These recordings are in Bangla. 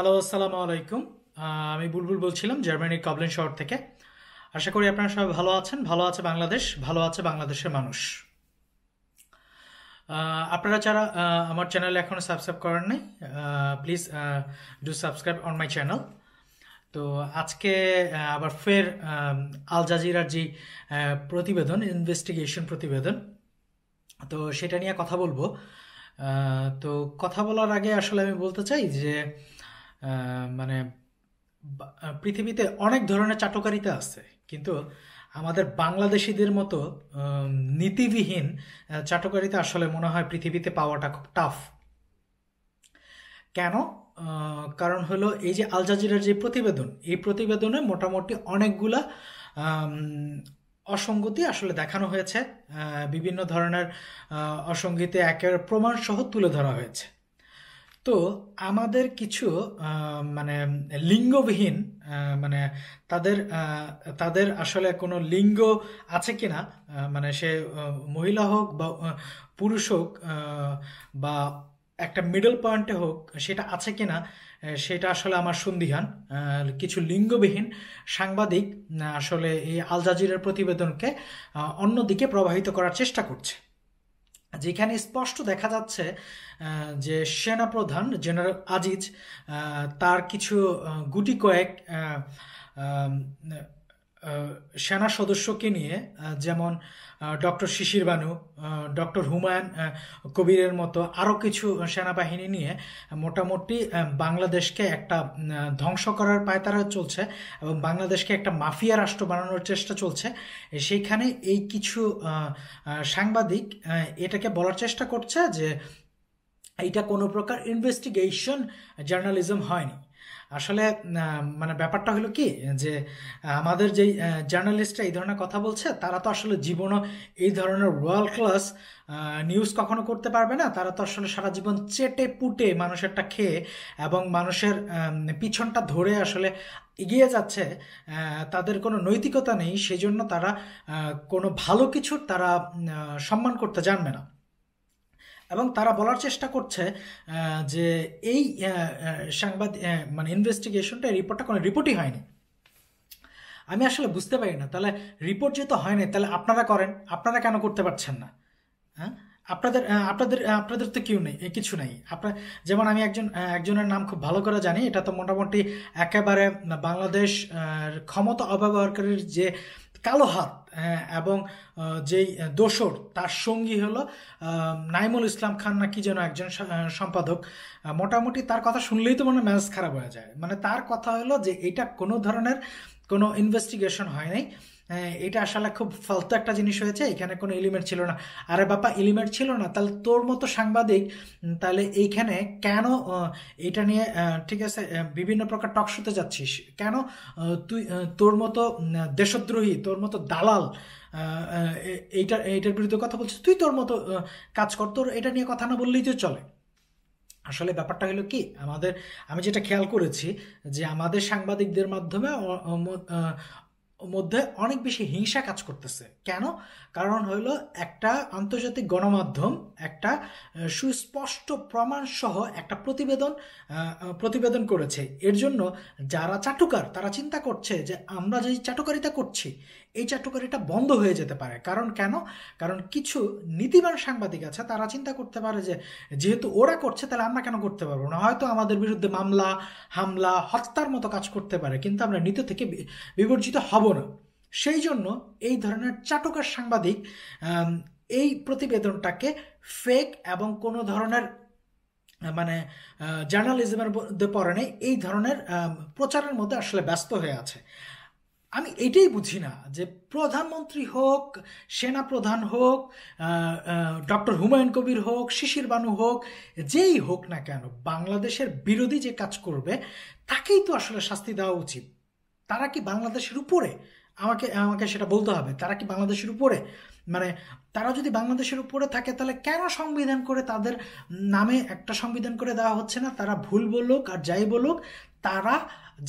হ্যালো আসসালামু আলাইকুম আমি বুলবুল বলছিলাম জার্মানির কবলেন শহর থেকে আশা করি আপনারা সবাই ভালো আছেন ভালো আছে বাংলাদেশ ভালো আছে বাংলাদেশের মানুষ আপনারা যারা আমার চ্যানেল এখনও সাবস্ক্রাইব করেন নাই please do subscribe on my channel তো আজকে আবার ফের আল জাজিরার যে প্রতিবেদন ইনভেস্টিগেশন প্রতিবেদন তো সেটা নিয়ে কথা বলবো তো কথা বলার আগে আসলে আমি বলতে চাই যে মানে পৃথিবীতে অনেক ধরনের চাটকারিতা আছে কিন্তু আমাদের বাংলাদেশিদের মতো নীতিবিহীন চাটকারিতা আসলে মনে হয় পৃথিবীতে পাওয়াটা খুব টাফ কেন কারণ হলো এই যে আল জাজিরার যে প্রতিবেদন এই প্রতিবেদনে মোটামুটি অনেকগুলা অসঙ্গতি আসলে দেখানো হয়েছে বিভিন্ন ধরনের অসঙ্গীতে একের প্রমাণসহ তুলে ধরা হয়েছে তো আমাদের কিছু মানে লিঙ্গবিহীন মানে তাদের তাদের আসলে কোনো লিঙ্গ আছে কি না মানে সে মহিলা হোক বা পুরুষ হোক বা একটা মিডল পয়েন্টে হোক সেটা আছে কি না সেটা আসলে আমার সন্দিহান কিছু লিঙ্গবিহীন সাংবাদিক আসলে এই আল জাজিরের প্রতিবেদনকে অন্যদিকে প্রবাহিত করার চেষ্টা করছে যেখানে স্পষ্ট দেখা যাচ্ছে যে সেনাপ্রধান জেনারেল আজিজ তার কিছু গুটি কয়েক সেনা সদস্যকে নিয়ে যেমন ডক্টর শিশির বানু ডক্টর হুমায়ুন কবিরের মতো আরও কিছু সেনাবাহিনী নিয়ে মোটামুটি বাংলাদেশকে একটা ধ্বংস করার পায়তারা চলছে এবং বাংলাদেশকে একটা মাফিয়া রাষ্ট্র বানানোর চেষ্টা চলছে সেইখানে এই কিছু সাংবাদিক এটাকে বলার চেষ্টা করছে যে এটা কোনো প্রকার ইনভেস্টিগেশন জার্নালিজম হয়নি আসলে মানে ব্যাপারটা হলো কি যে আমাদের যে জার্নালিস্টরা এই ধরনের কথা বলছে তারা তো আসলে জীবনও এই ধরনের ওয়ার্ল্ড ক্লাস নিউজ কখনো করতে পারবে না তারা তো আসলে সারা জীবন চেটে পুটে মানুষেরটা খেয়ে এবং মানুষের পিছনটা ধরে আসলে এগিয়ে যাচ্ছে তাদের কোনো নৈতিকতা নেই সেজন্য তারা কোনো ভালো কিছুর তারা সম্মান করতে জানবে না এবং তারা বলার চেষ্টা করছে যে এই সাংবাদ মানে ইনভেস্টিগেশনটা রিপোর্টটা কোনো রিপোর্টই হয়নি আমি আসলে বুঝতে পারি না তাহলে রিপোর্ট যেহেতু হয়নি তাহলে আপনারা করেন আপনারা কেন করতে পারছেন না হ্যাঁ আপনাদের আপনাদের আপনাদের তো কেউ নেই কিছু নেই আপনার যেমন আমি একজন একজনের নাম খুব ভালো করে জানি এটা তো মোটামুটি একেবারে বাংলাদেশ ক্ষমতা অব্যবহারকারীর যে কালো হাত হ্যাঁ, এবং যেই দোসর তার সঙ্গী হলো নাইমুল ইসলাম খান না কি যেন একজন সম্পাদক মোটামুটি তার কথা শুনলেই তো মনে মেজাজ খারাপ হয়ে যায় মানে তার কথা হলো যে এটা কোনো ধরনের কোনো ইনভেস্টিগেশন হয় নাই হ্যাঁ, এটা আসলে খুব ফালতু একটা জিনিস হয়েছে এখানে কোনো এলিমেন্ট ছিল না আরে বাপা এলিমেন্ট ছিল না তাহলে তোর মতো সাংবাদিক তাহলে এইখানে কেন এটা নিয়ে ঠিক আছে বিভিন্ন প্রকার টক শুতে যাচ্ছিস কেন তুই তোর মতো দেশদ্রোহী তোর মতো দালাল এইটা এইটার বিরুদ্ধে কথা বলছিস তুই তোর মতো কাজ কর তোর এটা নিয়ে কথা না বললেই তো চলে আসলে ব্যাপারটা হলো কি আমাদের আমি যেটা খেয়াল করেছি যে আমাদের সাংবাদিকদের মাধ্যমে মধ্যে অনেক বেশি হিংসা কাজ করতেছে কেন কারণ হইল একটা আন্তর্জাতিক গণমাধ্যম একটা সুস্পষ্ট প্রমাণ সহ একটা প্রতিবেদন প্রতিবেদন করেছে এর জন্য যারা চাটুকার তারা চিন্তা করছে যে আমরা যে চাটুকারিতা করছি এই চাটুকারিটা বন্ধ হয়ে যেতে পারে কারণ কেন কারণ কিছু নীতিবান সাংবাদিক আছে তারা চিন্তা করতে পারে যে যেহেতু ওরা করছে তাহলে আমরা কেন করতে পারবো না হয়তো আমাদের বিরুদ্ধে মামলা হামলা হত্যার মতো কাজ করতে পারে কিন্তু আমরা নীতি থেকে বিবর্জিত হব পাবো না সেই জন্য এই ধরনের চাটুকার সাংবাদিক এই প্রতিবেদনটাকে ফেক এবং কোনো ধরনের মানে জার্নালিজমের মধ্যে নেই এই ধরনের প্রচারের মধ্যে আসলে ব্যস্ত হয়ে আছে আমি এটাই বুঝি না যে প্রধানমন্ত্রী হোক সেনা প্রধান হোক ডক্টর হুমায়ুন কবির হোক শিশির বানু হোক যেই হোক না কেন বাংলাদেশের বিরোধী যে কাজ করবে তাকেই তো আসলে শাস্তি দেওয়া উচিত তারা কি বাংলাদেশের উপরে আমাকে আমাকে সেটা বলতে হবে তারা কি বাংলাদেশের উপরে মানে তারা যদি বাংলাদেশের উপরে থাকে তাহলে কেন সংবিধান করে তাদের নামে একটা সংবিধান করে দেওয়া হচ্ছে না তারা ভুল বলুক আর যাই বলুক তারা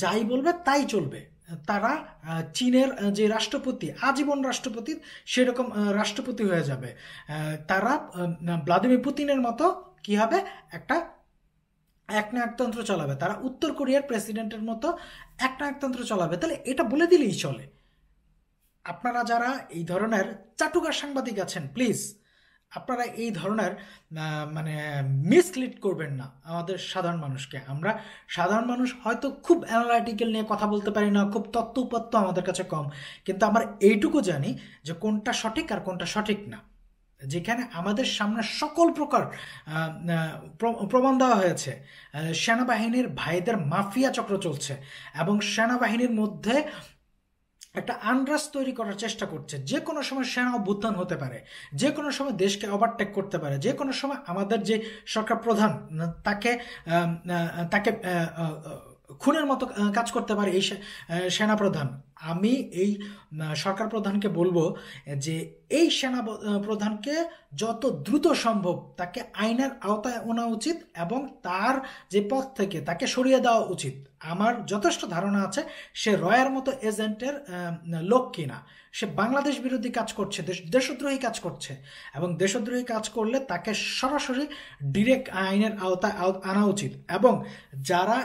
যাই বলবে তাই চলবে তারা চীনের যে রাষ্ট্রপতি আজীবন রাষ্ট্রপতি সেরকম রাষ্ট্রপতি হয়ে যাবে তারা ভ্লাদিমির পুতিনের মতো কি হবে একটা একনায়কতন্ত্র চলাবে তারা উত্তর কোরিয়ার প্রেসিডেন্টের মতো একনায়কতন্ত্র চলাবে তাহলে এটা বলে দিলেই চলে আপনারা যারা এই ধরনের চাটুকার সাংবাদিক আছেন প্লিজ আপনারা এই ধরনের মানে মিসলিড করবেন না আমাদের সাধারণ মানুষকে আমরা সাধারণ মানুষ হয়তো খুব অ্যানালাইটিক্যাল নিয়ে কথা বলতে পারি না খুব তত্ত্ব উপাত্ত আমাদের কাছে কম কিন্তু আমরা এইটুকু জানি যে কোনটা সঠিক আর কোনটা সঠিক না যেখানে আমাদের সামনে সকল প্রকার প্রমাণ দেওয়া হয়েছে সেনাবাহিনীর ভাইদের মাফিয়া চক্র চলছে এবং সেনাবাহিনীর মধ্যে একটা আন্ডাস তৈরি করার চেষ্টা করছে যে কোনো সময় সেনা অভ্যুত্থান হতে পারে যে কোনো সময় দেশকে ওভারটেক করতে পারে যে কোনো সময় আমাদের যে সরকার প্রধান তাকে তাকে খুনের মতো কাজ করতে পারে এই সেনাপ্রধান আমি এই সরকার প্রধানকে বলবো যে এই সেনা প্রধানকে যত দ্রুত সম্ভব তাকে আইনের আওতায় আনা উচিত এবং তার যে পথ থেকে তাকে সরিয়ে দেওয়া উচিত আমার যথেষ্ট ধারণা আছে সে রয়ের মতো এজেন্টের লোক কিনা সে বাংলাদেশ বিরোধী কাজ করছে দেশদ্রোহী কাজ করছে এবং দেশদ্রোহী কাজ করলে তাকে সরাসরি ডিরেক্ট আইনের আওতায় আনা উচিত এবং যারা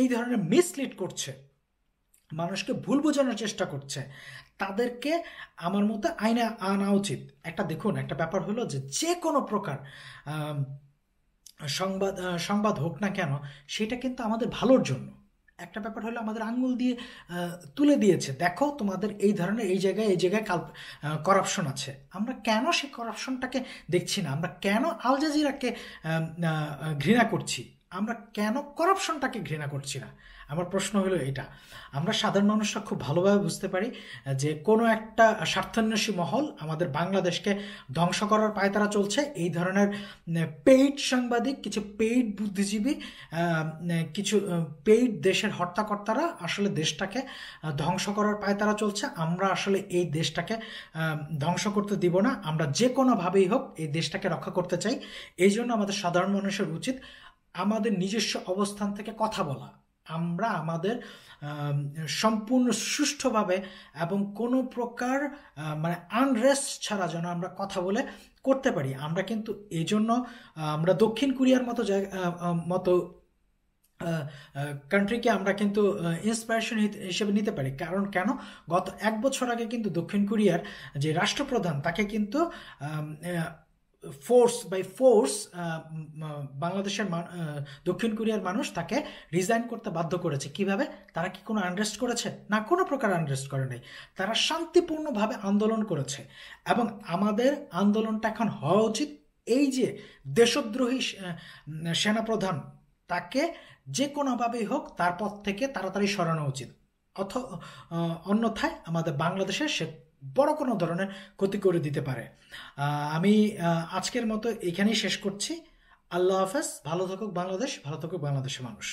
এই ধরনের মিসলিড করছে মানুষকে ভুল বোঝানোর চেষ্টা করছে তাদেরকে আমার মতে আইনে আনা উচিত একটা দেখুন একটা ব্যাপার হলো যে যে কোনো প্রকার সংবাদ সংবাদ হোক না কেন সেটা কিন্তু আমাদের ভালোর জন্য একটা ব্যাপার হলো আমাদের আঙ্গুল দিয়ে তুলে দিয়েছে দেখো তোমাদের এই ধরনের এই জায়গায় এই জায়গায় কাল করাপশন আছে আমরা কেন সেই করাপশনটাকে দেখছি না আমরা কেন আল জাজিরাকে ঘৃণা করছি আমরা কেন করাপশনটাকে ঘৃণা করছি না আমার প্রশ্ন হলো এটা আমরা সাধারণ মানুষরা খুব ভালোভাবে বুঝতে পারি যে কোনো একটা স্বার্থান্বেষী মহল আমাদের বাংলাদেশকে ধ্বংস করার পায়তারা চলছে এই ধরনের পেইড সাংবাদিক কিছু পেইড বুদ্ধিজীবী কিছু পেইড দেশের হর্তাকর্তারা আসলে দেশটাকে ধ্বংস করার পায়তারা চলছে আমরা আসলে এই দেশটাকে ধ্বংস করতে দিব না আমরা যে কোনোভাবেই হোক এই দেশটাকে রক্ষা করতে চাই এই জন্য আমাদের সাধারণ মানুষের উচিত আমাদের নিজস্ব অবস্থান থেকে কথা বলা আমরা আমাদের সম্পূর্ণ সুষ্ঠুভাবে এবং কোনো প্রকার মানে আনরেস্ট ছাড়া যেন আমরা কথা বলে করতে পারি আমরা কিন্তু এই জন্য আমরা দক্ষিণ কোরিয়ার মতো জায়গা মতো কান্ট্রিকে আমরা কিন্তু ইন্সপিরেশন হিসেবে নিতে পারি কারণ কেন গত এক বছর আগে কিন্তু দক্ষিণ কোরিয়ার যে রাষ্ট্রপ্রধান তাকে কিন্তু ফোর্স বাই ফোর্স বাংলাদেশের দক্ষিণ কোরিয়ার মানুষ তাকে রিজাইন করতে বাধ্য করেছে কিভাবে তারা কি কোনো আনরেস্ট করেছে না কোনো প্রকার আনরেস্ট করে নাই তারা শান্তিপূর্ণভাবে আন্দোলন করেছে এবং আমাদের আন্দোলনটা এখন হওয়া উচিত এই যে দেশদ্রোহী সেনাপ্রধান তাকে যে কোনোভাবেই হোক তার পথ থেকে তাড়াতাড়ি সরানো উচিত অথ অন্যথায় আমাদের বাংলাদেশের সে বড় কোনো ধরনের ক্ষতি করে দিতে পারে আমি আজকের মতো এখানেই শেষ করছি আল্লাহ হাফেজ ভালো থাকুক বাংলাদেশ ভালো থাকুক বাংলাদেশের মানুষ